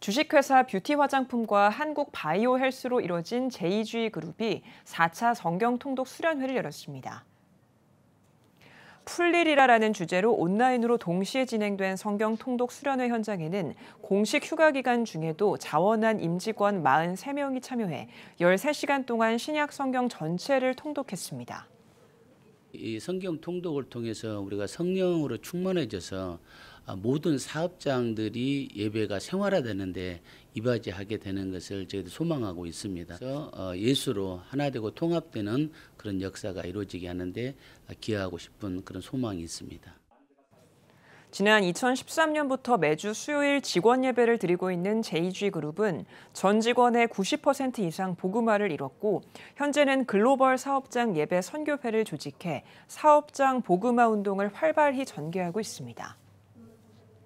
주식회사 뷰티 화장품과 한국 바이오 헬스로 이뤄진 JG 그룹이 4차 성경 통독 수련회를 열었습니다. 풀리리라라는 주제로 온라인으로 동시에 진행된 성경 통독 수련회 현장에는 공식 휴가 기간 중에도 자원한 임직원 43명이 참여해 13시간 동안 신약 성경 전체를 통독했습니다. 이 성경 통독을 통해서 우리가 성령으로 충만해져서 아, 모든 사업장들이 예배가 생활화되는데 이바지하게 되는 것을 저희도 소망하고 있습니다. 그래서 어, 예수로 하나되고 통합되는 그런 역사가 이루어지게 하는데 기여하고 싶은 그런 소망이 있습니다. 지난 2013년부터 매주 수요일 직원 예배를 드리고 있는 JG 그룹은 전 직원의 90% 이상 보음화를 이뤘고 현재는 글로벌 사업장 예배 선교회를 조직해 사업장 보음화 운동을 활발히 전개하고 있습니다.